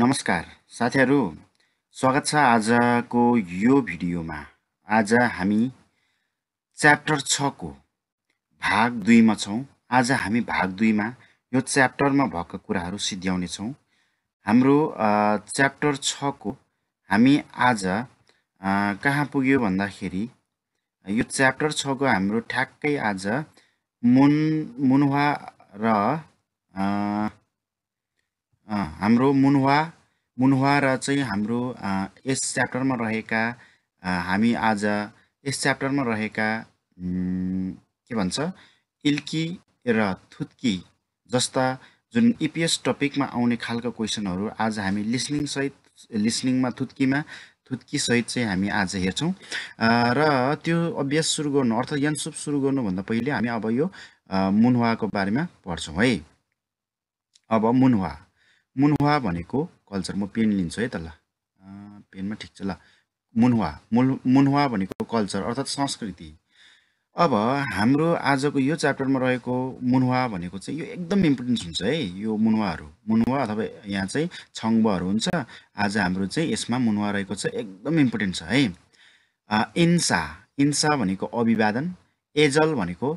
नमस्कार साथीहरू! स्वागत छ आजको यो भिडियोमा । आज हामी च्याप्टर छको भाग दुईमा छौँ । आज हामी भाग दुईमा यो च्याप्टरमा भएको कुराहरू सिद्ध्याउनेछौँ हाम्रो च्याप्टर छको हामी आज कहाँ पुग्यो भन्दाखेरि यो च्याप्टर छको हाम्रो ठ्याक्कै आज मुन मुनवा र हाम्रो मुनुवा मुनुवा र चाहिँ हाम्रो यस च्याप्टरमा रहेका हामी आज यस च्याप्टरमा रहेका के भन्छ इल्की र थुत्की जस्ता जुन इपिएस e टपिकमा आउने खालको क्वेसनहरू आज हामी सहित लिसनिङमा थुत्कीमा सहित चाहिँ हामी आज हेर्छौँ र त्यो अभ्यास सुरु गर्नु अर्थात् यानसुप सुरु गर्नुभन्दा पहिले हामी अब यो मुनुवाको बारेमा पढ्छौँ है अब मुनुवा मुनुवा भनेको कल्चर म पेन लिन्छु है त ल पेनमा ठिक छ ल मुनुवा मु मुनुवा भनेको कल्चर अर्थात् संस्कृति अब हाम्रो आजको यो च्याप्टरमा रहेको मुनुवा भनेको चाहिँ यो एकदम इम्पोर्टेन्स हुन्छ है यो मुनुवाहरू मुनुवा अथवा यहाँ चाहिँ छङ्बहरू हुन्छ आज हाम्रो चाहिँ यसमा मुनुवा रहेको छ एकदम इम्पोर्टेन्ट छ है इन्सा इन्सा भनेको अभिवादन एजल भनेको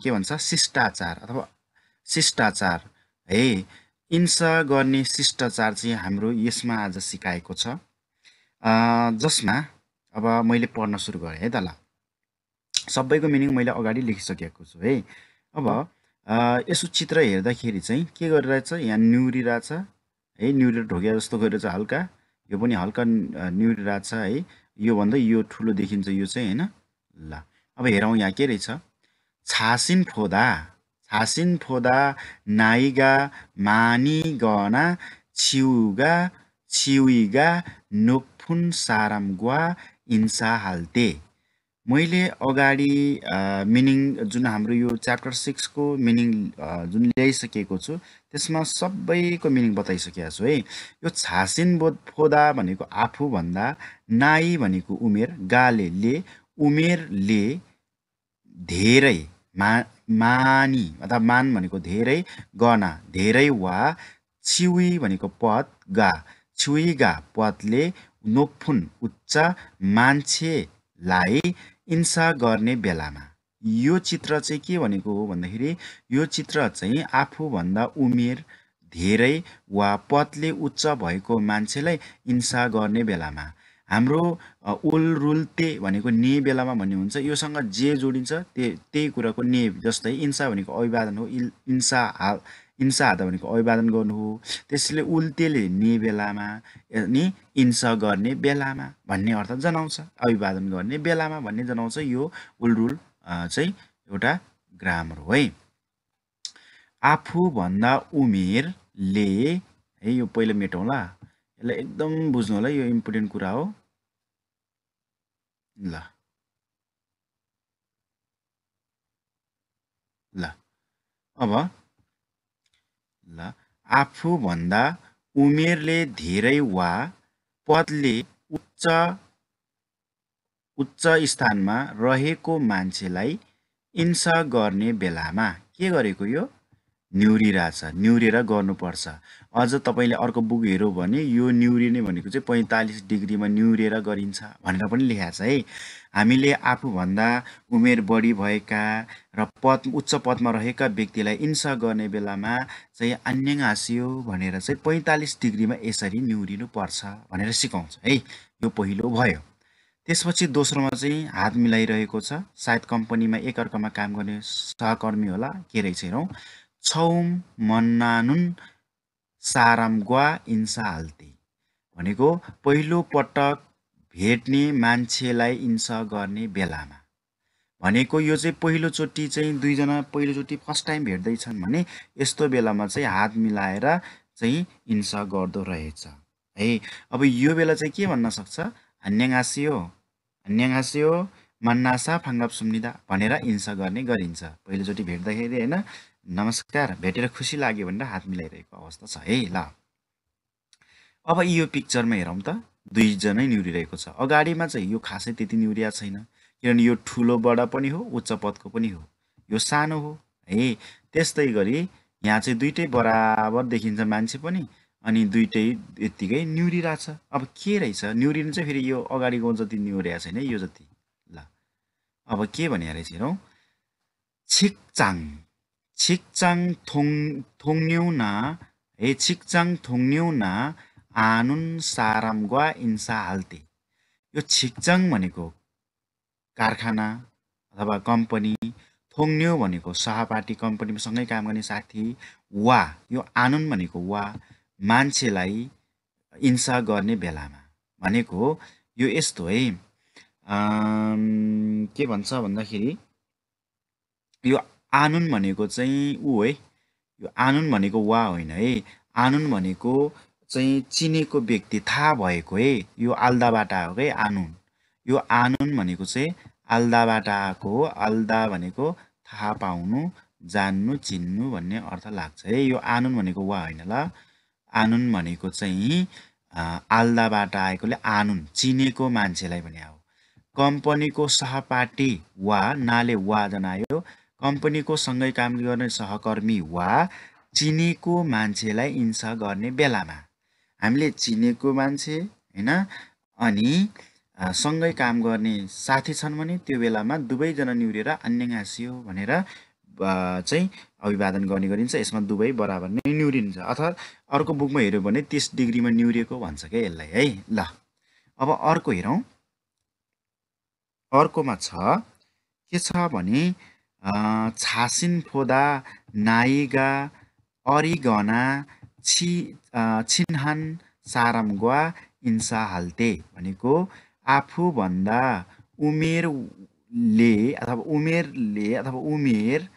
के भन्छ शिष्टाचार अथवा शिष्टाचार है इन्सा गर्ने शिष्टाचार चाहिँ हाम्रो यसमा आज सिकाएको छ जसमा अब मैले पढ्न सुरु गरेँ है त ल सबैको मिनिङ मैले अगाडि लेखिसकेको छु है अब यसो चित्र हेर्दाखेरि चाहिँ के गरिरहेछ यहाँ न्युरिरहेछ है न्युरेर ढोक्या जस्तो गरिरहेछ हल्का यो पनि हल्का न्युरिरहेछ है योभन्दा यो ठुलो देखिन्छ यो चाहिँ होइन ल अब हेरौँ यहाँ के रहेछ छासिन फोदा फोदा नाइगा मानी गना छिउगा छिउगा नोकफुन सारम गुवा इन्सा हाल्ते मैले अगाडि मिनिङ जुन हाम्रो यो च्याप्टर सिक्सको मिनिङ जुन ल्याइसकेको छु त्यसमा सबैको मिनिङ बताइसकेको छु है यो छासिन बोध फोदा भनेको आफूभन्दा नाई भनेको उमेर गाले ले उमेरले धेरै मा मानी अथवा मान भनेको धेरै गना धेरै वा छिउई भनेको पद गा गा पदले नोप्फुन उच्च मान्छेलाई इन्सा गर्ने बेलामा यो चित्र चाहिँ के भनेको हो भन्दाखेरि यो चित्र चाहिँ आफूभन्दा उमेर धेरै वा पदले उच्च भएको मान्छेलाई इन्सा गर्ने बेलामा हाम्रो ओल रुल ते भनेको ने बेलामा भन्ने हुन्छ योसँग जे जोडिन्छ त्यही त्यही कुराको ने जस्तै इन्सा भनेको अभिवादन हो इन्सा हाल इन्सा हात भनेको अभिवादन गर्नु हो त्यसले उल्तेले ने बेलामा अनि इन्सा गर्ने बेलामा भन्ने अर्थ जनाउँछ अभिवादन गर्ने बेलामा भन्ने जनाउँछ यो उल रुल चाहिँ एउटा ग्रामर हो है आफूभन्दा उमेरले है यो पहिला मेटौँला यसलाई एकदम बुझ्नु होला यो इम्पोर्टेन्ट कुरा हो ल لا अब ल आफूभन्दा उमेरले धेरै वा पदले उच्च उच्च स्थानमा रहेको मान्छेलाई इन्सा गर्ने बेलामा के गरेको यो न्युरिरहेछ न्युरेर गर्नुपर्छ अझ तपाईँले अर्को बुक हेऱ्यो भने यो न्युरिने भनेको चाहिँ पैँतालिस डिग्रीमा न्युरेर गरिन्छ भनेर पनि लेखाएको छ है हामीले आफूभन्दा उमेर बढी भएका र पद उच्च पदमा रहेका व्यक्तिलाई इन्सा गर्ने बेलामा चाहिँ अन्य हाँसियो भनेर चाहिँ पैँतालिस डिग्रीमा यसरी न्युरिनुपर्छ भनेर सिकाउँछ है यो पहिलो भयो त्यसपछि दोस्रोमा चाहिँ हात मिलाइरहेको छ सायद कम्पनीमा एकअर्कामा काम गर्ने सहकर्मी होला के रहेछ हेरौँ छौँ मन्नानुन इन्सा इन्साहाल्ते भनेको पहिलो पटक भेट्ने मान्छेलाई इन्सा गर्ने बेलामा भनेको यो चाहिँ पहिलोचोटि चाहिँ दुईजना पहिलोचोटि फर्स्ट टाइम भेट्दैछन् भने यस्तो बेलामा चाहिँ हात मिलाएर चाहिँ इन्सा गर्दो रहेछ है अब यो बेला चाहिँ के भन्न सक्छ हन्याङासी हो मन्नासा फाङ्गाप सुम्निदा भनेर इन्सा गर्ने गरिन्छ पहिलोचोटि भेट्दाखेरि होइन नमस्कार भेटेर खुसी लाग्यो भनेर हात मिलाइरहेको अवस्था छ है ल अब यो पिक्चरमा हेरौँ त दुईजनै निहुरिरहेको छ अगाडिमा चाहिँ यो खासै त्यति निहुरिया छैन किनभने यो बडा पनि हो उच्च पदको पनि हो यो सानो हो है त्यस्तै गरी यहाँ चाहिँ दुइटै बराबर देखिन्छ मान्छे पनि अनि दुइटै यत्तिकै निहुरिरहेछ अब के रहेछ निहुरिनु चाहिँ फेरि यो अगाडिको जति निहुरिया छैन यो जति ल अब के रहेछ हेरौँ चाङ 직장 동, 동료나 예, 직장 동료나 아는 사람과 인사할 때 यो छिक्चाङ भनेको कारखाना अथवा कम्पनी थोङ्न्यो भनेको सहपाठी कम्पनीसँगै काम गर्ने साथी वा यो आनुन भनेको वा मान्छेलाई इन्सा गर्ने बेलामा भनेको यो यस्तो है के भन्छ भन्दाखेरि यो आनुन भनेको चाहिँ ऊ है यो आनुन भनेको वा होइन है आनुन भनेको चाहिँ चिनेको व्यक्ति थाहा भएको है यो आल्दाबाट आएको आनुन यो आनुन भनेको चाहिँ आल्दाबाट आएको हो आल्दा भनेको थाहा पाउनु जान्नु चिन्नु भन्ने अर्थ लाग्छ है यो आनुन भनेको वा होइन ल आनुन भनेको चाहिँ आल्दाबाट आएकोले आनुन चिनेको मान्छेलाई भने हो कम्पनीको सहपाठी वा नाले वा जनायो कम्पनीको सँगै काम गर्ने सहकर्मी वा चिनेको मान्छेलाई इन्सा गर्ने बेलामा हामीले चिनेको मान्छे होइन अनि सँगै काम गर्ने साथी छन् भने त्यो बेलामा दुवैजना निहुरेर अन्यगाँसियो भनेर चाहिँ अभिवादन गर्ने गरिन्छ यसमा दुवै बराबर नै निहुरिन्छ अर्थात् अर्को बुकमा हेऱ्यो भने तिस डिग्रीमा निहुरिएको भन्छ क्या यसलाई है ल अब अर्को हेरौँ अर्कोमा छ के छ भने छासिन फोदा नाइगा अरिगना छि छिन्हान इन्सा हाल्ते भनेको आफूभन्दा उमेरले अथवा उमेरले अथवा उमेर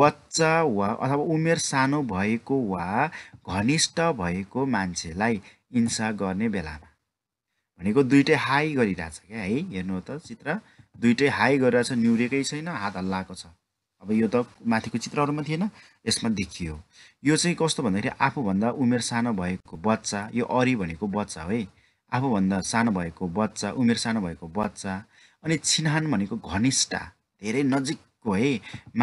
बच्चा वा अथवा उमेर सानो भएको वा घनिष्ठ भएको मान्छेलाई इन्सा गर्ने बेलामा भनेको दुइटै हाई गरिरहेछ क्या है हेर्नु त चित्र दुइटै हाई गरिरहेछ निहुरेकै छैन हात हल्लाएको छ अब यो त माथिको चित्रहरूमा थिएन यसमा देखियो यो चाहिँ कस्तो भन्दाखेरि आफूभन्दा उमेर सानो भएको बच्चा यो अरि भनेको बच्चा हो है आफूभन्दा सानो भएको बच्चा उमेर सानो भएको बच्चा अनि छिनान भनेको घनिष्ठा धेरै नजिकको है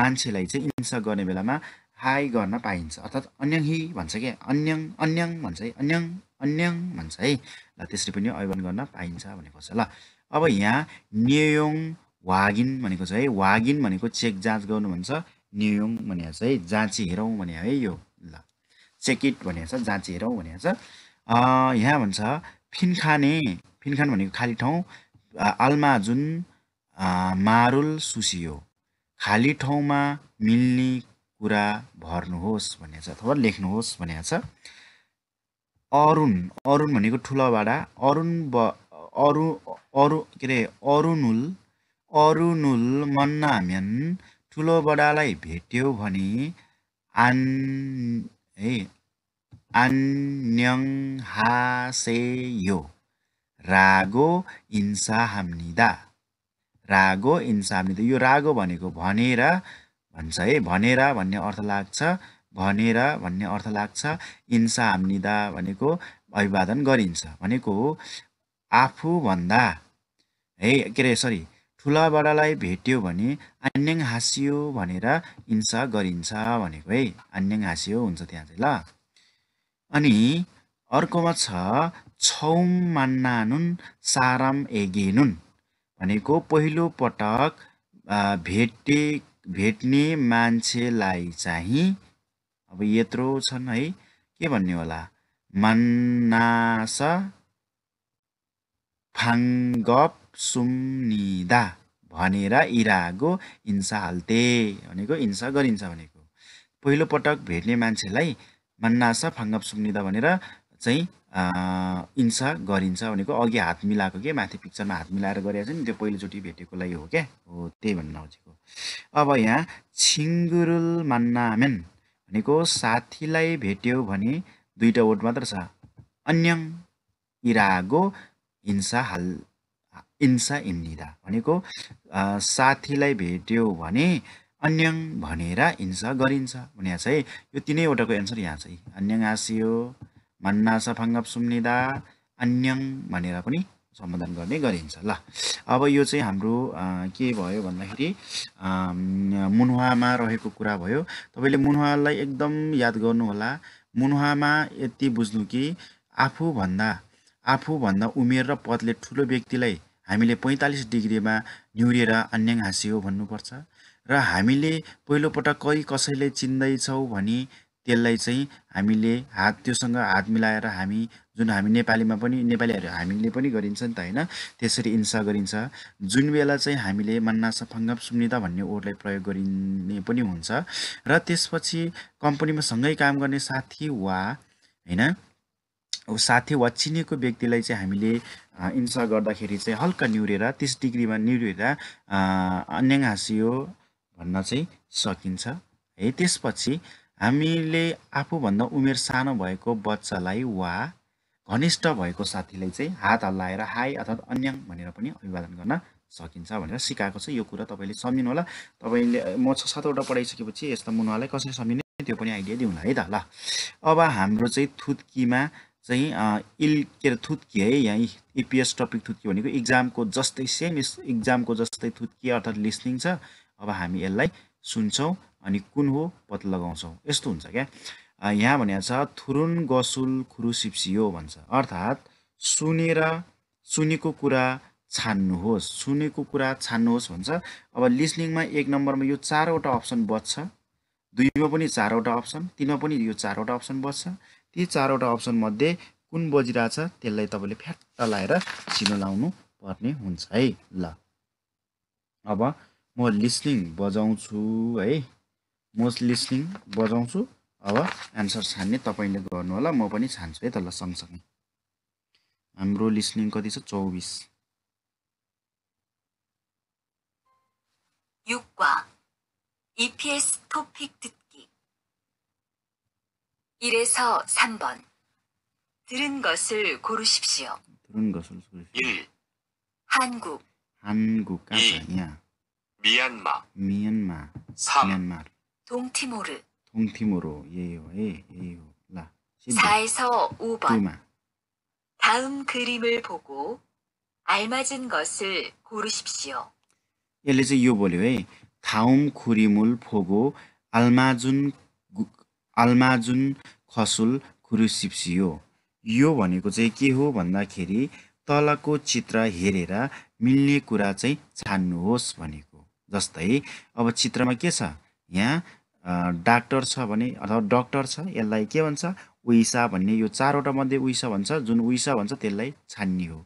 मान्छेलाई चाहिँ हिंसा गर्ने बेलामा हाई गर्न पाइन्छ अर्थात् अन्यङही भन्छ क्या अन्यङ अन्यङ भन्छ है अन्यङ अन्यङ भन्छ है ल त्यसरी पनि अभिमान गर्न पाइन्छ भनेको छ ल अब यहाँ नियोङ वागिन भनेको छ है वागिन भनेको चेक जाँच गर्नु भन्छ नियोङ भनेको छ है जाँची हेरौँ भने है यो ल चेकिट भनेको छ जाँची हेरौँ भनेको छ यहाँ भन्छ फिनखाने फिनखान भनेको खाली ठाउँ अल्मा जुन मारुल सुसियो खाली ठाउँमा मिल्ने कुरा भर्नुहोस् भनेको छ अथवा लेख्नुहोस् भनेको छ अरुण अरुण भनेको ठुलो अरुण ब अरु अरु के अरे अरुणुल अरुणुल मन्नाम्यान ठुलो बडालाई भेट्यो भने आन् है आन्यङ हासेयो रागो इन्सा हाम्निदा रागो इन्सा हाम्निदा यो रागो भनेको भनेर भन्छ है भनेर भन्ने अर्थ लाग्छ भनेर भन्ने अर्थ लाग्छ इन्सा हाम्निदा भनेको अभिवादन गरिन्छ भनेको आफूभन्दा है के अरे सरी बडालाई भेट्यो भने आन्याङ हाँसियो भनेर इन्सा गरिन्छ भनेको है आन्याङ हाँसियो हुन्छ त्यहाँ चाहिँ ल अनि अर्कोमा छ छौम मान्नानुन सारम एगेनुन भनेको पहिलो पटक भेटे भेट्ने मान्छेलाई चाहिँ अब यत्रो छन् है के भन्ने होला मान्नास सुम्निदा भनेर इरागो हिंसा हाल्ते भनेको हिंसा गरिन्छ भनेको पहिलोपटक भेट्ने मान्छेलाई मन्नास फाङ्गप सुम्निदा भनेर चाहिँ हिंसा गरिन्छ भनेको अघि हात मिलाएको के माथि पिक्चरमा हात मिलाएर गरेको छ नि त्यो पहिलोचोटि लागि हो क्या हो त्यही भन्न खोजेको अब यहाँ छिङ्गुरुल मन्नामेन भनेको साथीलाई भेट्यो भने दुईवटा वर्ड मात्र छ अन्य इरागो इन्सा हाल इन्सा इन्निदा भनेको साथीलाई भेट्यो भने अन्यङ भनेर इन्सा गरिन्छ भने चाहिँ यो तिनैवटाको एन्सर यहाँ चाहिँ अन्यङ आसियो मन्ना फङ्गप सुम्निदा अन्यङ भनेर पनि सम्बोधन गर्ने गरिन्छ ल अब यो चाहिँ हाम्रो के भयो भन्दाखेरि मुनुहामा रहेको कुरा भयो तपाईँले मुनुहालाई एकदम याद गर्नुहोला मुनुहामा यति बुझ्नु कि आफूभन्दा आफूभन्दा उमेर र पदले ठुलो व्यक्तिलाई हामीले पैँतालिस डिग्रीमा न्युरेर अन्याङ हाँसियो भन्नुपर्छ र हामीले पहिलोपटक कहीँ कसैलाई चिन्दैछौँ भने त्यसलाई चाहिँ हामीले हात त्योसँग हात मिलाएर हामी जुन हामी नेपालीमा पनि नेपालीहरू हामीले पनि गरिन्छ नि त होइन त्यसरी हिंसा गरिन्छ जुन बेला चाहिँ हामीले मन्नास फङ्गप सुम्निता भन्ने ओडलाई प्रयोग गरिने पनि हुन्छ र त्यसपछि कम्पनीमा सँगै काम गर्ने साथी वा होइन साथी वा चिनेको व्यक्तिलाई चाहिँ हामीले इन्सा गर्दाखेरि चाहिँ हल्का निहुरेर तिस डिग्रीमा निहुरेर अन्याङ हाँसियो भन्न चाहिँ सकिन्छ है त्यसपछि हामीले आफूभन्दा उमेर सानो भएको बच्चालाई वा घनिष्ठ भएको साथीलाई चाहिँ हात हल्लाएर हाई अर्थात् अन्याङ भनेर पनि अभिवादन गर्न सकिन्छ भनेर सिकाएको छ यो कुरा तपाईँले सम्झिनु होला तपाईँले म छ सातवटा पढाइसकेपछि यस्तो मुनालाई कसरी सम्झिने त्यो पनि आइडिया दिउँला है त ल अब हाम्रो चाहिँ थुत्कीमा चाहिँ इल के अरे थुत्की है यहाँ इपिएस टपिक थुत्की भनेको इक्जामको जस्तै सेम इक्जामको जस्तै थुत्की अर्थात् लिस्निङ छ अब हामी यसलाई सुन्छौँ अनि कुन हो पत्ता लगाउँछौँ यस्तो हुन्छ क्या यहाँ भनेको छ थुरुन गसुल खुरुसिप्सियो भन्छ अर्थात् सुनेर सुनेको कुरा छान्नुहोस् सुनेको कुरा छान्नुहोस् भन्छ अब लिस्निङमा एक नम्बरमा यो चारवटा अप्सन बच्छ दुईमा पनि चारवटा अप्सन तिनमा पनि यो चारवटा अप्सन बच्छ ती चारवटा अप्सनमध्ये कुन बजिरहेछ त्यसलाई तपाईँले फ्याट्ट लाएर सिनो लाउनु पर्ने हुन्छ है ल अब म लिस्निङ बजाउँछु है म लिस्निङ बजाउँछु अब एन्सर छान्ने तपाईँले गर्नु होला म पनि छान्छु है त ल सँगसँगै हाम्रो लिस्निङ कति छ चौबिस युक्वा 토픽 듣 1에서 3번. 들은 것을 고르십시오. 들은 것을 고르십시오. 1. 한국. 한국가 아니야. 미얀마. 미얀마. 3. 미얀마. 동티모르. 동티모르. 예요. 예. 예요. 라. 4에서 5번. 두마. 다음 그림을 보고 알맞은 것을 고르십시오. 예를 들어 이 볼에 다음 그림을 보고 알맞은 अल्माजुन खसुल खुरुसिप्सी हो यो भनेको चाहिँ के हो भन्दाखेरि तलको चित्र हेरेर मिल्ने कुरा चाहिँ छान्नुहोस् भनेको जस्तै अब चित्रमा के छ यहाँ डाक्टर छ भने अथवा डक्टर छ यसलाई के भन्छ उइसा भन्ने यो चारवटा मध्ये उइसा भन्छ जुन उइसा भन्छ त्यसलाई छान्ने हो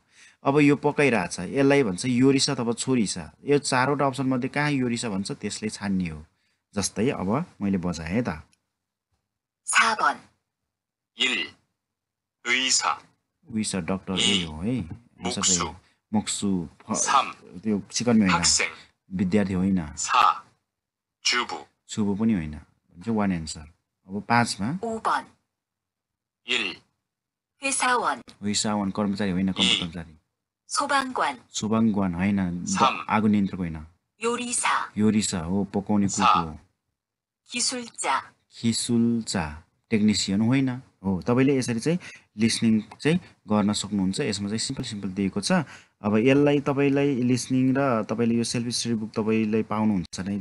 अब यो पकाइरहेछ यसलाई भन्छ योरिसा अथवा छोरिसा यो चारवटा अप्सनमध्ये कहाँ योरिसा भन्छ त्यसले छान्ने हो जस्तै अब मैले बजाएँ त 4번 1. 의사 의사 डक्टर 이, हो है 목수 목수 삼, त्यो सिकर्मी होइन 학생 विद्यार्थी होइन 4. 주부 주부 पनि होइन भनेपछि वान एन्सर अब पाँचमा 5번 1. 회사원 회사원 कर्मचारी होइन कर्मचारी 소방관 소방관 होइन आगो नियन्त्रक होइन 요리사 요리सा हो पकाउने कुक हो 기술자 खिसुल्चा टेक्निसियन होइन हो तपाईँले यसरी चाहिँ लिसनिङ चाहिँ गर्न सक्नुहुन्छ यसमा चाहिँ सिम्पल सिम्पल दिएको छ अब यसलाई तपाईँलाई लिसनिङ र तपाईँले यो सेल्फ स्टडी बुक तपाईँले पाउनुहुन्छ नै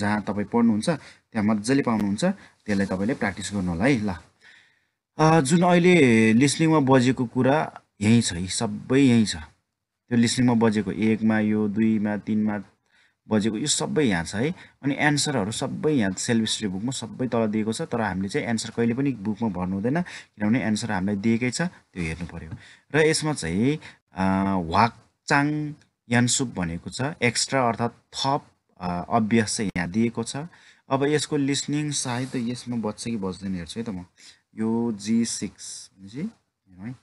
जहाँ तपाईँ पढ्नुहुन्छ त्यहाँ मजाले पाउनुहुन्छ त्यसलाई तपाईँले प्र्याक्टिस गर्नु होला है ल जुन अहिले लिसनिङमा बजेको कुरा यहीँ छ यी सबै यहीँ छ त्यो लिसनिङमा बजेको एकमा यो दुईमा तिनमा बजेको यो सबै यहाँ छ है अनि एन्सरहरू सबै यहाँ सेल्फ स्टडी बुकमा सबै तल दिएको छ तर हामीले चाहिँ एन्सर कहिले पनि बुकमा भर्नु हुँदैन किनभने एन्सर हामीलाई दिएकै छ त्यो हेर्नु पऱ्यो र यसमा चाहिँ वाकचाङ यानसुप भनेको छ एक्स्ट्रा अर्थात् थप अभ्यास चाहिँ यहाँ दिएको छ अब यसको लिसनिङ सायद यसमा बज्छ कि बज्दैन हेर्छु है त म यो जी सिक्स भनेपछि है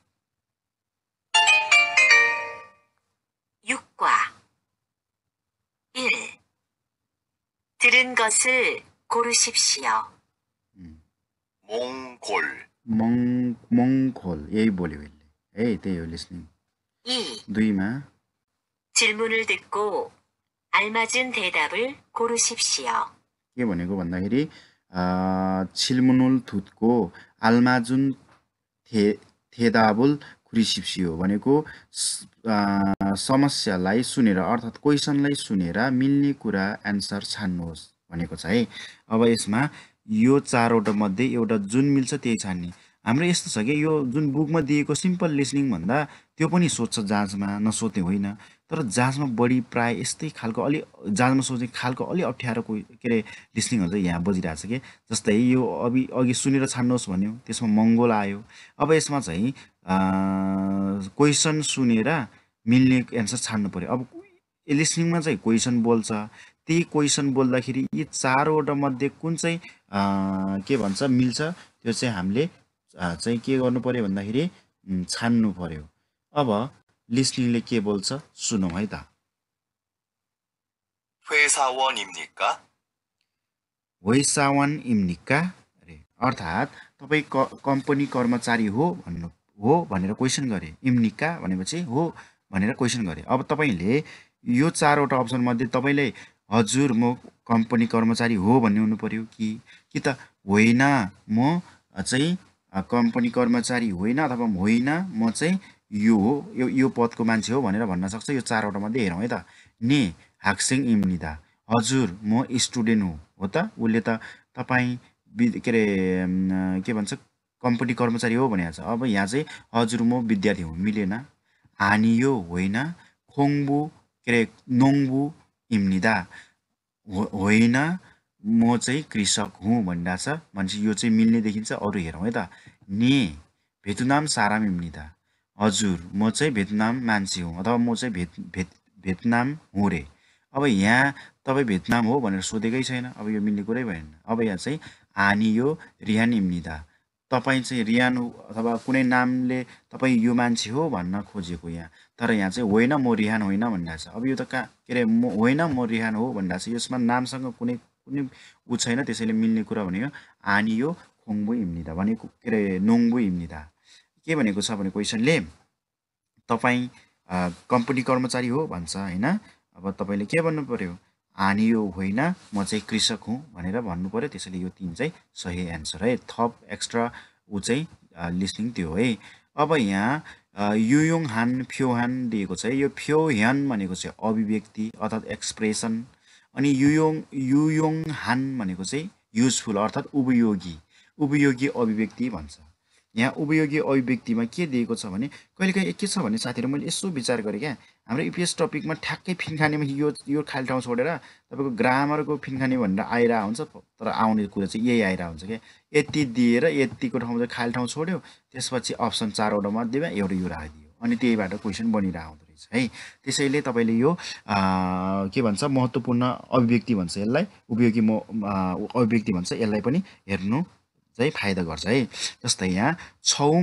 들은 것을 고르십시오. 몽골 몽 몽골 यही बोली उसले है त ् य ह 질문을 듣고 알맞은 대답을 고르십시오. के भनेको भ न ् 질문을 듣고 알맞은 대, 대답을 रिसिप्सियो भनेको समस्यालाई सुनेर अर्थात् क्वेसनलाई सुनेर मिल्ने कुरा एन्सर छान्नुहोस् भनेको छ है अब यसमा यो चारवटा मध्ये एउटा जुन मिल्छ त्यही छान्ने हाम्रो यस्तो छ कि यो जुन बुकमा दिएको सिम्पल लिसनिङ भन्दा त्यो पनि सोध्छ जाँचमा नसोध्ने होइन तर जाँचमा बढी प्राय यस्तै खालको अलि जाँचमा सोच्ने खालको अलि अप्ठ्यारो के अरे लिसनिङहरू चाहिँ यहाँ बजिरहेको छ कि जस्तै यो अघि अघि सुनेर छान्नुहोस् भन्यो त्यसमा मङ्गोल आयो अब यसमा चाहिँ क्वेसन सुनेर मिल्ने एन्सर छान्नु पऱ्यो अब लिसनिङमा चाहिँ क्वेसन बोल्छ त्यही क्वेसन बोल्दाखेरि यी चारवटा मध्ये कुन चाहिँ के भन्छ मिल्छ त्यो चाहिँ हामीले चाहिँ के गर्नु पऱ्यो भन्दाखेरि छान्नु पऱ्यो अब लिसनिङले के बोल्छ सुनौँ है त अरे अर्थात् तपाईँ क कम्पनी कर्मचारी हो भन्नु हो भनेर क्वेसन गरेँ इम्निका भनेपछि हो भनेर क्वेसन गरेँ अब तपाईँले यो चारवटा अप्सनमध्ये तपाईँले हजुर म कम्पनी कर्मचारी हो भन्ने हुनु पऱ्यो कि कि त होइन म चाहिँ कम्पनी कर्मचारी होइन अथवा होइन म चाहिँ यो हो यो यो पदको मान्छे हो भनेर भन्न सक्छ यो चारवटा मध्ये हेरौँ है त ने हाक्सिङ इम्निदा हजुर म स्टुडेन्ट हो हो त उसले त तपाईँ के अरे के भन्छ कम्पनी कर्मचारी हो भनिहाल्छ अब यहाँ चाहिँ हजुर म विद्यार्थी हुँ मिलेन हानियो होइन खोङबु के अरे नोङ्बु इम्निदा होइन म चाहिँ कृषक हुँ भनिरहेको छ भनेपछि यो चाहिँ मिल्ने देखिन्छ अरू हेरौँ है त ने भेतुनाम साराम इम्निदा हजुर म चाहिँ भेतनाम मान्छे हुँ अथवा म चाहिँ भेत भेत भेतनाम हुँ रे अब यहाँ तपाईँ भेतनाम हो भनेर सोधेकै छैन अब यो मिल्ने कुरै भएन अब यहाँ चाहिँ हानियो रिहान इम्निदा तपाईँ चाहिँ रियान अथवा कुनै नामले तपाईँ यो मान्छे हो भन्न खोजेको यहाँ तर यहाँ चाहिँ होइन म रिहान होइन भनिरहेको छ अब यो त कहाँ के अरे म होइन म रिहान हो भनिरहेको छ यसमा नामसँग कुनै कुनै ऊ छैन त्यसैले मिल्ने कुरा भनेको आनी यो खोङ्बु हिम्निदा भनेको के अरे नोङ्बु हिम्निदा के भनेको छ भने क्वेसनले तपाईँ कम्पनी कर्मचारी हो भन्छ होइन अब तपाईँले के भन्नु पऱ्यो हानि यो होइन म चाहिँ कृषक हुँ भनेर भन्नु पऱ्यो त्यसैले यो तिन चाहिँ सही एन्सर है थप एक्स्ट्रा ऊ चाहिँ लिस्टिङ त्यो है अब यहाँ युयोङ हान फ्योहान दिएको छ यो फ्योह्यान भनेको चाहिँ अभिव्यक्ति अर्थात् एक्सप्रेसन अनि युयोङ युयोङ हान भनेको चाहिँ युजफुल अर्थात् उपयोगी उपयोगी अभिव्यक्ति भन्छ यहाँ उपयोगी अभिव्यक्तिमा के दिएको छ भने कहिले काहीँ के छ भने साथीहरू मैले यसो विचार गरेँ क्या हाम्रो युपिएस टपिकमा ठ्याक्कै फिनखानेमा यो यो खाली ठाउँ छोडेर तपाईँको ग्रामरको फिनखाने भनेर आइरह हुन्छ तर आउने कुरा चाहिँ यही आइरह हुन्छ क्या यति दिएर यतिको ठाउँ चाहिँ खाली ठाउँ छोड्यो त्यसपछि अप्सन चारवटा मध्येमा एउटा यो राखिदियो अनि त्यहीबाट क्वेसन बनिरहेको हुँदो रहेछ है त्यसैले तपाईँले यो के भन्छ महत्त्वपूर्ण अभिव्यक्ति भन्छ यसलाई उपयोगी म अभिव्यक्ति भन्छ यसलाई पनि हेर्नु चाहिँ फाइदा गर्छ है जस्तै यहाँ छौँ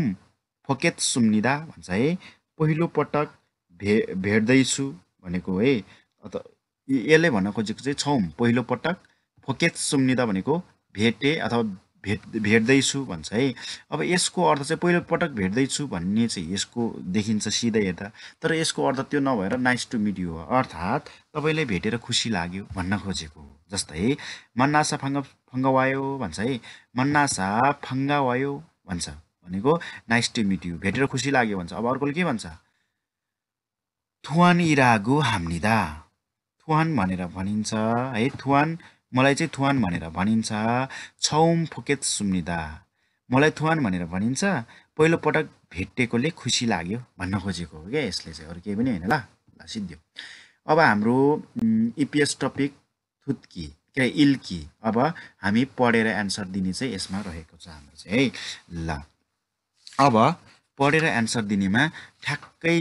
फोकेत सुम्निदा भन्छ है पहिलोपटक भे भेट्दैछु भनेको है अन्त यसले भन्न खोजेको चाहिँ छौँ पहिलोपटक फोकेत सुम्निदा भनेको भेटे अथवा भेट भेट्दैछु भन्छ है अब यसको अर्थ चाहिँ पहिलोपटक भेट्दैछु भन्ने चाहिँ यसको देखिन्छ सिधै हेर्दा तर यसको अर्थ त्यो नभएर नाइस टु मिट यु अर्थात् तपाईँले भेटेर खुसी लाग्यो भन्न खोजेको हो जस्तै मन्नासा फङ्ग फङ्गवायो भन्छ है मन्नासा फङ्गावायो भन्छ भनेको नाइस टु मिट यु भेटेर खुसी लाग्यो भन्छ अब अर्कोले के भन्छ थुवान इरागु हाम्निदा थुवान भनेर भनिन्छ है थुवान मलाई चाहिँ थुवान भनेर भनिन्छ छौम फुकेत सुम्निदा मलाई थुवान भनेर भनिन्छ पहिलोपटक भेटेकोले खुसी लाग्यो भन्न खोजेको हो क्या यसले चाहिँ अरू केही पनि होइन ल ल अब हाम्रो इपिएस टपिक थुत्की के इल्की अब हामी पढेर एन्सर दिने चाहिँ यसमा रहेको छ हाम्रो चाहिँ है ल अब पढेर एन्सर दिनेमा ठ्याक्कै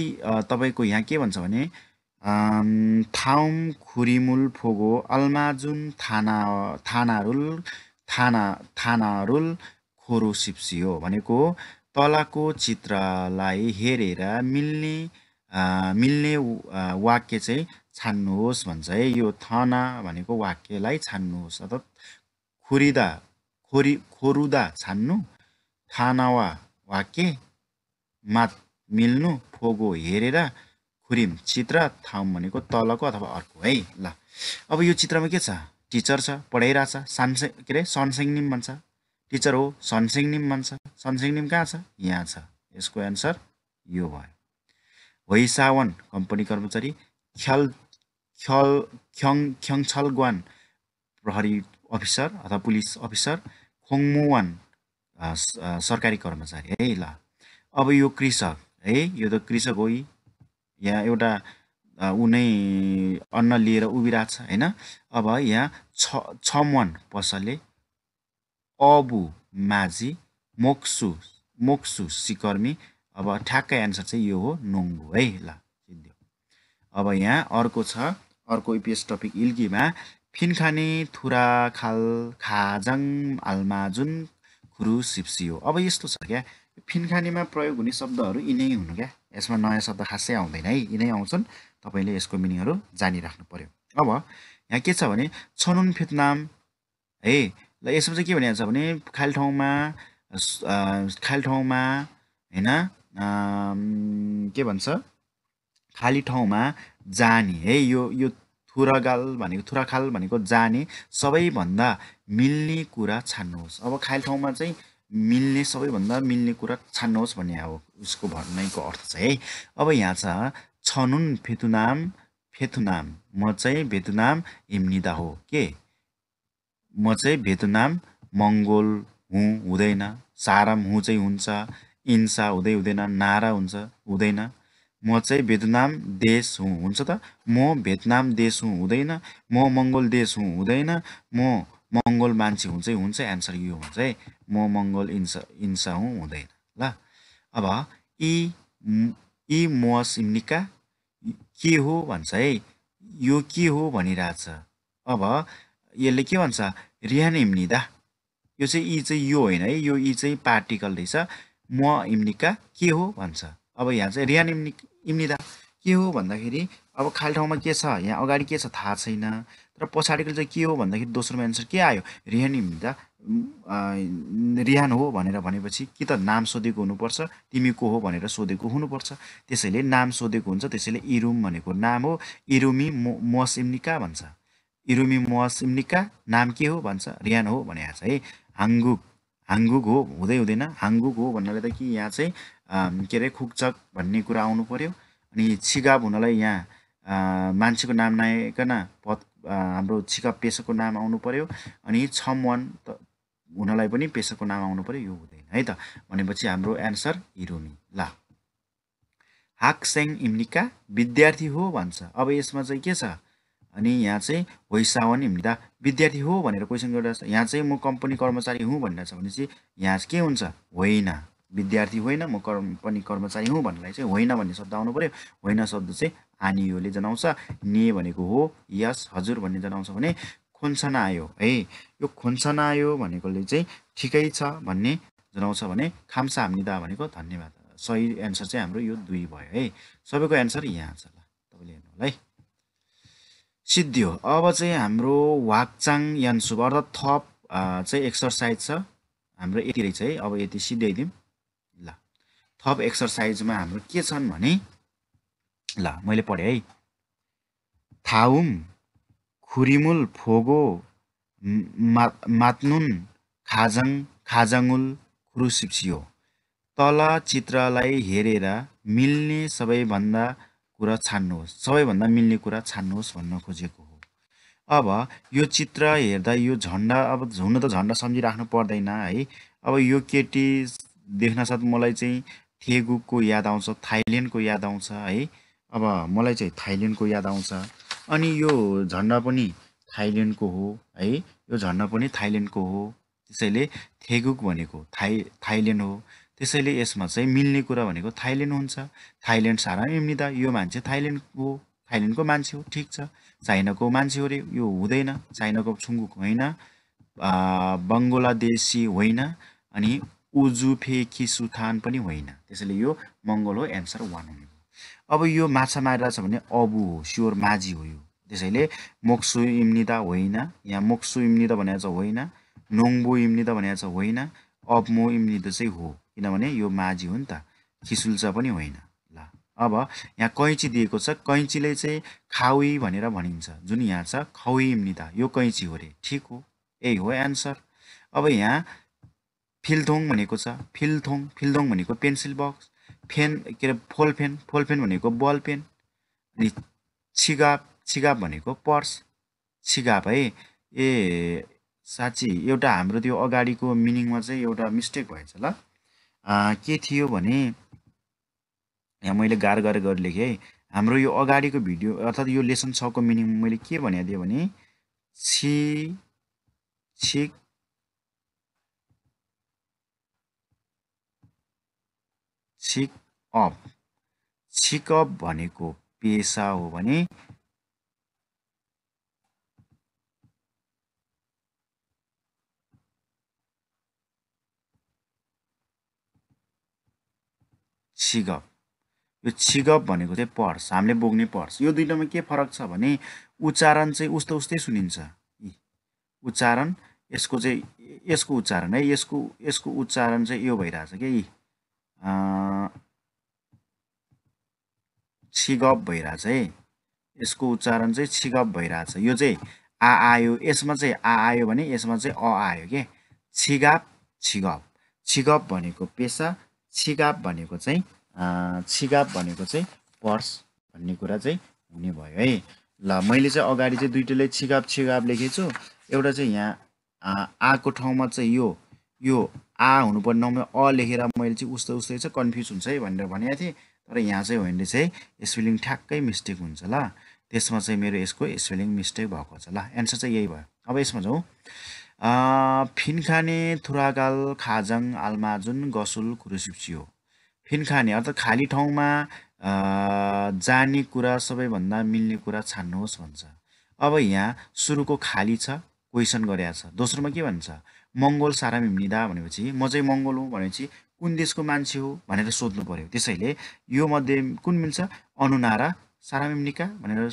तपाईँको यहाँ के भन्छ भने थाउम खुरिमुल फोगो अल्माजुन थाना थानारुल थाना थानारुल खोरो सिप्सी हो भनेको तलाको चित्रलाई हेरेर मिल्ने मिल्ने वाक्य चाहिँ छान्नुहोस् भन्छ है यो थना भनेको वाक्यलाई छान्नुहोस् अर्थात् खुरिदा खोरी खोरुदा छान्नु थानावा वाक्य मात मिल्नु फोगो हेरेर खुरिम चित्र थाम भनेको तलको अथवा अर्को है ल अब यो चित्रमा के छ टिचर छ पढाइरहेछ सानसे के अरे सनसेङनिम भन्छ टिचर हो सनसेङनिम भन्छ सनसेङनिम कहाँ छ यहाँ छ यसको एन्सर यो भयो सावन कम्पनी कर्मचारी ख्याल ख्याल ख्याङ ख्यङछल ग्वान प्रहरी अफिसर अथवा पुलिस अफिसर खोङमुवान सरकारी कर्मचारी है ल अब यो कृषक है यो त कृषक हो यहाँ एउटा ऊ नै अन्न लिएर उभिरहेको छ होइन अब यहाँ छ छ मन पसले अबु माझी मोक्सु मोक्सु सिकर्मी अब ठ्याक्कै एन्सर चाहिँ यो हो नोङ्गु है ल सिद्धियो अब यहाँ अर्को छ अर्को इपिएस टपिक इल्कीमा फिनखाने थुरा खाल खाजङ जुन खुरु सिप्सियो अब यस्तो छ क्या फिनखानीमा प्रयोग हुने शब्दहरू यिनै हुन् क्या यसमा नयाँ शब्द खासै आउँदैन है यिनै आउँछन् तपाईँले यसको मिनिङहरू जानिराख्नु पऱ्यो अब यहाँ के छ भने छनुन फितनाम है ल यसमा चाहिँ के भनिएको छ भने खाली ठाउँमा खाली ठाउँमा होइन के भन्छ खाली ठाउँमा जाने है यो यो थुरागाल भनेको थुराखाल भनेको जाने सबैभन्दा मिल्ने कुरा छान्नुहोस् अब खाली ठाउँमा चाहिँ मिल्ने सबैभन्दा मिल्ने कुरा छान्नुहोस् भन्ने अब उसको भन्नैको अर्थ चाहिँ है अब यहाँ छ छनुन फेतुनाम फेतुनाम म चाहिँ भेतुनाम इम्निदा हो के म चाहिँ भेतुनाम मङ्गोल हुँ हुँदैन सारम हुँ चाहिँ हुन्छ इन्सा हुँदै हुँदैन नारा हुन्छ हुँदैन म चाहिँ भेतनाम देश हुँ हुन्छ त म भेतनाम देश हुँ हुँदैन म मङ्गोल देश हुँ हुँदैन म मङ्गोल मान्छे हुन्छ हुन्छ एन्सर यो हुन्छ है म मङ्गोल इन्सा इन्सा हुँ हुँदैन ल अब इ इ म निका के हो भन्छ है यो के हो भनिरहेछ अब यसले के भन्छ रिहान इम्निदा यो चाहिँ यी चाहिँ यो होइन है यो यी चाहिँ पार्टिकल रहेछ म इम्निका के हो भन्छ अब यहाँ चाहिँ रिहान इम्नि इम्निदा के हो भन्दाखेरि अब खाली ठाउँमा के छ यहाँ अगाडि के छ थाहा छैन र पछाडिको चाहिँ के हो भन्दाखेरि दोस्रोमा एन्सर के आयो रिहानी त रिहान हो भनेर भनेपछि कि त नाम सोधेको हुनुपर्छ तिमी को हो भनेर सोधेको हुनुपर्छ त्यसैले नाम सोधेको हुन्छ त्यसैले इरुम भनेको नाम हो इरुमी मो मोसिम्निका भन्छ इरुमी मोसिम्निका नाम के हो भन्छ रिहान हो भने छ है हाङ्गुक हाङ्गुक हो हुँदै हुँदैन हाङ्गुक हो भन्नाले त कि यहाँ चाहिँ के अरे खुक्चक भन्ने कुरा आउनु पऱ्यो अनि छिगाब हुनलाई यहाँ मान्छेको नाम नआइकन पद हाम्रो छिका पेसाको नाम आउनु पऱ्यो अनि छमवान मन त हुनलाई पनि पेसाको नाम आउनु पऱ्यो यो हुँदैन है त भनेपछि हाम्रो एन्सर हिरोमी ल हाकसेङ इम्निका विद्यार्थी हो भन्छ अब यसमा चाहिँ के छ अनि यहाँ चाहिँ होइसावन हिम्दा विद्यार्थी हो भनेर क्वेसन गरेर यहाँ चाहिँ म कम्पनी कर्मचारी हुँ भनेर छ भनेपछि यहाँ के हुन्छ होइन विद्यार्थी होइन म कम्पनी कर्मचारी हुँ भन्नलाई चाहिँ होइन भन्ने शब्द आउनु पऱ्यो होइन शब्द चाहिँ आनियोले जनाउँछ ने भनेको हो यस हजुर भन्ने जनाउँछ भने आयो है यो आयो भनेकोले चाहिँ ठिकै छ भन्ने जनाउँछ भने खाम्सा हामीदा भनेको धन्यवाद सही एन्सर चाहिँ हाम्रो यो दुई भयो है सबैको एन्सर यहाँ छ ल तपाईँले हेर्नु होला है सिद्धियो अब चाहिँ हाम्रो वाक्चाङ यान्सुभ अर्थात् थप चाहिँ एक्सर्साइज छ हाम्रो यति रहेछ है अब यति आइदिउँ ल थप एक्सर्साइजमा हाम्रो के छन् भने ल मैले पढेँ है थाउम खुरिमुल फोगो मा मात्नुन खाजङ खाजङुल खुरुसिप्सियो तल चित्रलाई हेरेर मिल्ने सबैभन्दा कुरा छान्नुहोस् सबैभन्दा मिल्ने कुरा छान्नुहोस् भन्न खोजेको हो अब यो चित्र हेर्दा यो झन्डा अब हुन त झन्डा सम्झिराख्नु पर्दैन है अब यो केटी देख्न साथ मलाई चाहिँ थेगुकको याद आउँछ थाइल्यान्डको याद आउँछ है अब मलाई चाहिँ थाइल्यान्डको याद आउँछ अनि यो झन्डा पनि थाइल्यान्डको हो है यो झन्डा पनि थाइल्यान्डको हो त्यसैले थेगुक भनेको थाइ थाइल्यान्ड हो त्यसैले यसमा चाहिँ मिल्ने कुरा भनेको थाइल्यान्ड हुन्छ थाइल्यान्ड सारा मिल्दा यो मान्छे थाइल्यान्डको हो थाइल्यान्डको मान्छे हो ठिक छ चाइनाको मान्छे हो अरे यो हुँदैन चाइनाको छुङ्गुक होइन बङ्गलादेशी होइन अनि उजुफे किसुथान पनि होइन त्यसैले यो मङ्गल हो एन्सर वान हुन्छ अब यो माछा मारिरहेछ भने अबु हो स्योर माझी हो यो त्यसैले मोक्सु इम्निदा होइन यहाँ मोक्सु इम्निदा भनेको छ होइन नोङ्बु इम्निदा भनेको छ होइन अब्मो इम्निदा चाहिँ हो किनभने यो माझी हो नि त खिसुल्चा पनि होइन ल अब यहाँ कैँची दिएको छ कैँचीले चाहिँ खाउई भनेर भनिन्छ जुन यहाँ छ खाउई इम्निदा यो कैँची हो अरे ठिक हो यही हो एन्सर अब यहाँ फिल्थोङ भनेको छ फिल्थोङ फिल्थोङ भनेको पेन्सिल बक्स फेन के अरे फोलफेन फोलफेन भनेको बल पेन अनि छिगाप छिगाप भनेको पर्स छिगाप है ए साँच्ची एउटा हाम्रो त्यो अगाडिको मिनिङमा चाहिँ एउटा मिस्टेक भएछ ल के थियो भने यहाँ मैले गाह्रो गाह्रो गरेर लेखेँ है हाम्रो यो अगाडिको भिडियो अर्थात् यो लेसन छको मिनिङ मैले के भनेको थिएँ भने छि छिक सिक अप भनेको पेसा हो भने छिगप यो छिगप भनेको चाहिँ पर्स हामीले बोक्ने पर्स यो दुइटामा के फरक छ भने उच्चारण चाहिँ उस्तो उस्तै सुनिन्छ उच्चारण यसको चाहिँ यसको उच्चारण है यसको यसको उच्चारण चाहिँ यो भइरहेछ क्या छिगप भइरहेछ है यसको उच्चारण चाहिँ छिगप भइरहेछ यो चाहिँ आ आयो यसमा चाहिँ आ आयो भने यसमा चाहिँ अ आयो के छिगाप छिगप छिगप भनेको पेसा छिगाप भनेको चाहिँ छिगाप भनेको चाहिँ पर्स भन्ने कुरा चाहिँ हुने भयो है ल मैले चाहिँ अगाडि चाहिँ दुइटैलाई छिगाप छिगाप लेखेछु एउटा चाहिँ यहाँ आको ठाउँमा चाहिँ यो यो आ हुनुपर्ने नम्बर अ लेखेर मैले चाहिँ उस्तै उस्तै छ कन्फ्युज हुन्छ है भनेर भनेको थिएँ तर यहाँ चाहिँ हो भने चाहिँ स्पेलिङ ठ्याक्कै मिस्टेक हुन्छ ल त्यसमा चाहिँ मेरो यसको स्पेलिङ मिस्टेक भएको छ ल एन्सर चाहिँ यही भयो अब यसमा जाउँ फिनखाने थुरागाल खाजङ आल्माजुन गसुल हो फिनखाने अर्थात् खाली ठाउँमा जाने कुरा सबैभन्दा मिल्ने कुरा छान्नुहोस् भन्छ अब यहाँ सुरुको खाली छ क्वेसन गरेछ दोस्रोमा के भन्छ मङ्गोल सारम हिम्निदा भनेपछि म चाहिँ मङ्गोल हो भनेपछि कुन देशको मान्छे हो भनेर सोध्नु पऱ्यो त्यसैले यो मध्ये कुन मिल्छ अनुनारा सारम हिम्निका भनेर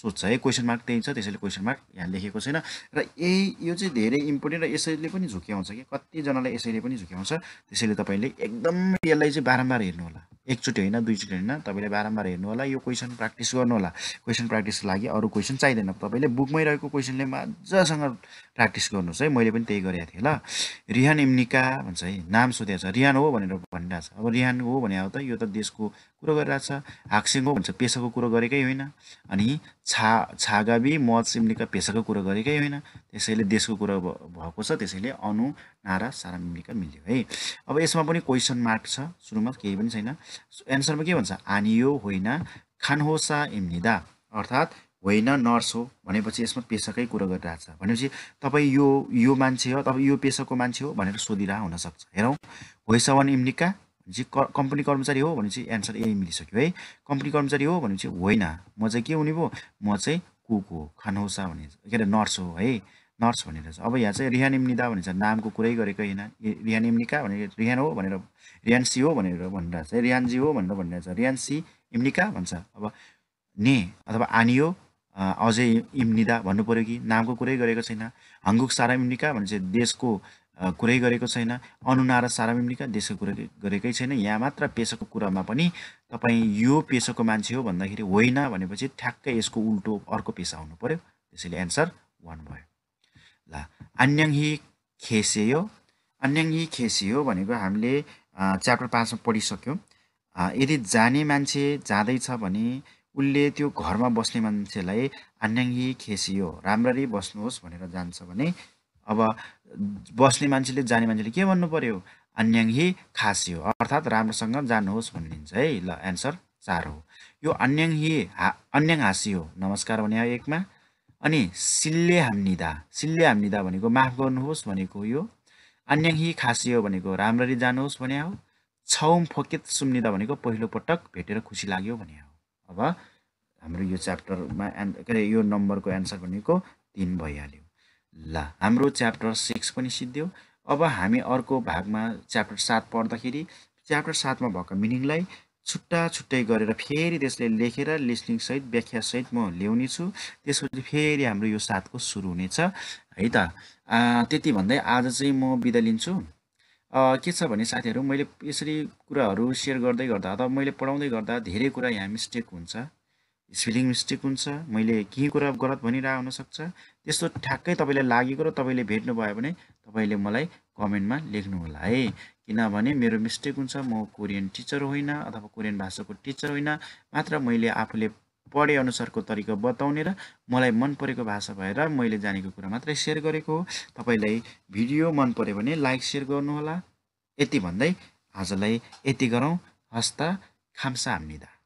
सोध्छ है क्वेसन मार्क त्यही छ त्यसैले क्वेसन मार्क यहाँ लेखेको छैन र यही यो चाहिँ धेरै इम्पोर्टेन्ट र यसैले पनि झुक्याउँछ कि कतिजनालाई यसैले पनि झुक्याउँछ त्यसैले तपाईँले एकदम यसलाई चाहिँ बारम्बार हेर्नुहोला एकचोटि होइन दुईचोटि होइन तपाईँले बारम्बार हेर्नु होला यो क्वेसन प्र्याक्टिस गर्नु होला क्वेसन प्र्याक्टिसको लागि अरू क्वेसन चाहिँदैन तपाईँले बुकमै रहेको क्वेसनले मजासँग प्र्याक्टिस गर्नुहोस् है मैले पनि त्यही गरेको थिएँ ल रिहान इम्निका भन्छ है नाम सोधेको छ रिहान हो भनेर भनिरहेको छ अब रिहान हो भने अब त यो त देशको कुरो गरिरहेको छ हाक्सिङ हो भन्छ पेसाको कुरो गरेकै होइन अनि छा छागाबी मज एमनिका पेसाको कुरो गरेकै होइन त्यसैले देशको कुरो भएको छ त्यसैले अनु नारा सारा इम्लिका मिल्यो है अब यसमा पनि क्वेसन मार्क छ सुरुमा केही पनि छैन एन्सरमा के भन्छ आनियो होइन खानहोसा इम्निदा अर्थात् होइन नर्स हो भनेपछि यसमा पेसाकै कुरा गरिरहेको छ भनेपछि तपाईँ यो यो मान्छे हो तपाईँ यो पेसाको मान्छे हो भनेर सोधिरा हुनसक्छ हेरौँ होइसवान इम्निका भनेपछि क कम्पनी कर्मचारी हो भनेपछि एन्सर ए मिलिसक्यो है कम्पनी कर्मचारी हो भनेपछि होइन म चाहिँ के हुने भयो म चाहिँ कुक हो खानहोसा भने के अरे नर्स हो है नर्स भनेर छ अब यहाँ चाहिँ रिहान इम्निदा भनेर छ नामको कुरै गरेको होइन रिहान इम्निका भने रिहान हो भनेर रिहान हो भनेर भनिरहेको छ रिहानजी हो भनेर भनिरहेको छ रिहान सी इम्निका भन्छ अब ने अथवा आनियो अझै इम्निदा भन्नु पऱ्यो कि नामको कुरै गरेको छैन हङ्गुक सारा इम्निका भने चाहिँ देशको कुरै गरेको छैन अनुना र सारा इम्निका देशको कुरा गरेकै छैन यहाँ मात्र पेसाको कुरामा पनि तपाईँ यो पेसाको मान्छे हो भन्दाखेरि होइन भनेपछि ठ्याक्कै यसको उल्टो अर्को पेसा हुनु पऱ्यो त्यसैले एन्सर वान भयो ल अन्याङही खेसेयो अन्याङही खेसियो भनेको हामीले च्याप्टर पाँचमा पढिसक्यौँ यदि जाने मान्छे जाँदैछ भने उसले त्यो घरमा बस्ने मान्छेलाई अन्याङही खेसियो राम्ररी बस्नुहोस् भनेर जान्छ भने अब बस्ने मान्छेले जाने मान्छेले के भन्नु पऱ्यो अन्याङही खासियो अर्थात् राम्रोसँग जानुहोस् भनिदिन्छ है ल एन्सर चार हो यो अन्याङही हा अन्याङ हाँसियो नमस्कार भने एकमा अनि सिल्ले हामनिदा सिल्ले हाम्निदा भनेको माफ गर्नुहोस् भनेको यो अन्याही खासियो भनेको राम्ररी जानुहोस् भने हो छौँ फोकेत सुम्निदा भनेको पहिलो पटक भेटेर खुसी लाग्यो भने हो अब हाम्रो यो च्याप्टरमा एन् के अरे यो नम्बरको एन्सर भनेको तिन भइहाल्यो ल हाम्रो च्याप्टर सिक्स पनि सिद्धियो अब हामी अर्को भागमा च्याप्टर सात पढ्दाखेरि च्याप्टर सातमा भएको मिनिङलाई छुट्टा छुट्टै गरेर फेरि त्यसले लेखेर लिस्टिङसहित व्याख्यासहित म ल्याउने छु त्यसपछि फेरि हाम्रो यो साथको सुरु हुनेछ है त त्यति भन्दै आज चाहिँ म बिदा लिन्छु के छ भने साथीहरू मैले यसरी कुराहरू सेयर गर्दै गर्दा अथवा मैले पढाउँदै गर्दा धेरै कुरा यहाँ मिस्टेक हुन्छ स्पेलिङ मिस्टेक हुन्छ मैले केही कुरा गलत भनिरहेको हुनसक्छ त्यस्तो ठ्याक्कै तपाईँलाई लागेको र तपाईँले भेट्नुभयो भने तपाईँले मलाई कमेन्टमा लेख्नुहोला है किनभने मेरो मिस्टेक हुन्छ म कोरियन टिचर होइन अथवा कोरियन भाषाको टिचर होइन मात्र मैले आफूले पढे अनुसारको तरिका बताउने र मलाई मन परेको भाषा भएर मैले जानेको कुरा मात्रै सेयर गरेको हो तपाईँलाई भिडियो मन पऱ्यो भने लाइक सेयर गर्नुहोला यति भन्दै आजलाई यति गरौँ हस्ता खाम्सा हामीदा